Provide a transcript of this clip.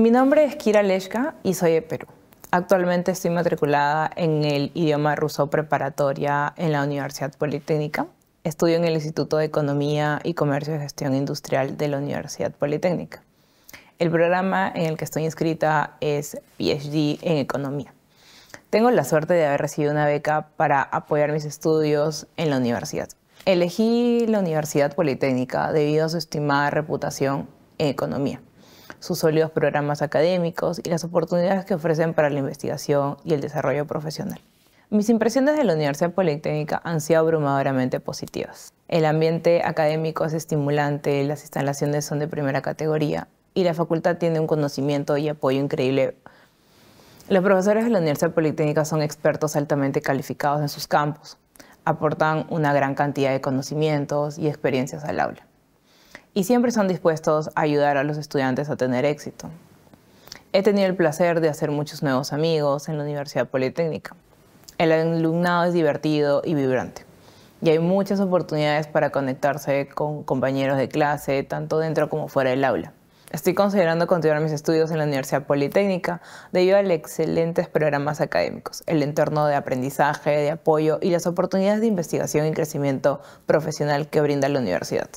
Mi nombre es Kira Leshka y soy de Perú. Actualmente estoy matriculada en el idioma ruso preparatoria en la Universidad Politécnica. Estudio en el Instituto de Economía y Comercio de Gestión Industrial de la Universidad Politécnica. El programa en el que estoy inscrita es PhD en Economía. Tengo la suerte de haber recibido una beca para apoyar mis estudios en la universidad. Elegí la Universidad Politécnica debido a su estimada reputación en economía sus sólidos programas académicos y las oportunidades que ofrecen para la investigación y el desarrollo profesional. Mis impresiones de la Universidad Politécnica han sido abrumadoramente positivas. El ambiente académico es estimulante, las instalaciones son de primera categoría y la facultad tiene un conocimiento y apoyo increíble. Los profesores de la Universidad Politécnica son expertos altamente calificados en sus campos, aportan una gran cantidad de conocimientos y experiencias al aula y siempre son dispuestos a ayudar a los estudiantes a tener éxito. He tenido el placer de hacer muchos nuevos amigos en la Universidad Politécnica. El alumnado es divertido y vibrante y hay muchas oportunidades para conectarse con compañeros de clase, tanto dentro como fuera del aula. Estoy considerando continuar mis estudios en la Universidad Politécnica debido a los excelentes programas académicos, el entorno de aprendizaje, de apoyo y las oportunidades de investigación y crecimiento profesional que brinda la universidad.